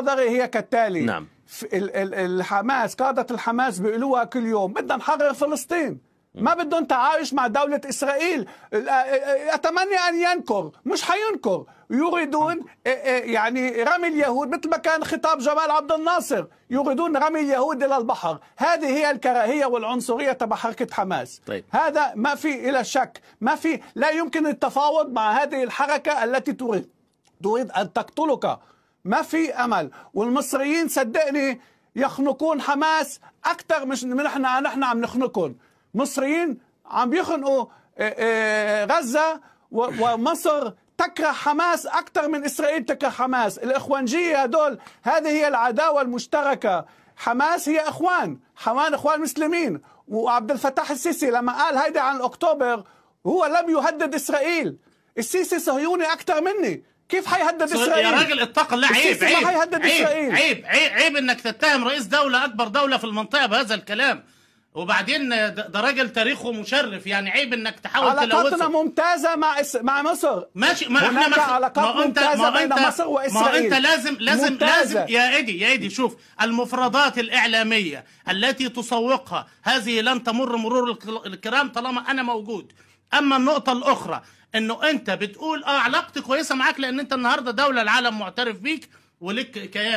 نظري هي كالتالي نعم الحماس قادة الحماس بيقولوها كل يوم بدنا نحرر فلسطين ما بدهم تعايش مع دولة إسرائيل أتمنى أن ينكر مش حينكر يريدون يعني رمي اليهود مثل ما كان خطاب جمال عبد الناصر يريدون رمي اليهود إلى البحر هذه هي الكراهية والعنصرية تبع حركة حماس طيب. هذا ما في إلى شك ما في لا يمكن التفاوض مع هذه الحركة التي تريد تريد أن تقتلك ما في امل والمصريين صدقني يخنقون حماس اكثر من احنا نحن عم نخنقهم مصريين عم يخنقوا آه، آه، غزه ومصر تكره حماس اكثر من اسرائيل تكره حماس الاخوانجيه هدول هذه هي العداوه المشتركه حماس هي اخوان حوان اخوان مسلمين وعبد الفتاح السيسي لما قال هيدا عن اكتوبر هو لم يهدد اسرائيل السيسي صهيوني اكثر مني كيف هيهدد اسرائيل؟ يا راجل اتق الله عيب عيب عيب, عيب, عيب عيب عيب انك تتهم رئيس دوله اكبر دوله في المنطقه بهذا الكلام وبعدين ده راجل تاريخه مشرف يعني عيب انك تحاول تلوثه علاقاتنا ممتازه مع إس... مع مصر ماشي ما احنا ما علاقات ما انت ممتازه ما انت... بين مصر واسرائيل ما انت لازم لازم ممتازة. لازم يا ايدي يا ايدي شوف المفردات الاعلاميه التي تسوقها هذه لن تمر مرور الكرام طالما انا موجود اما النقطه الاخرى انه انت بتقول اه علاقتي كويسه معاك لان انت النهارده دوله العالم معترف بيك ولك كيان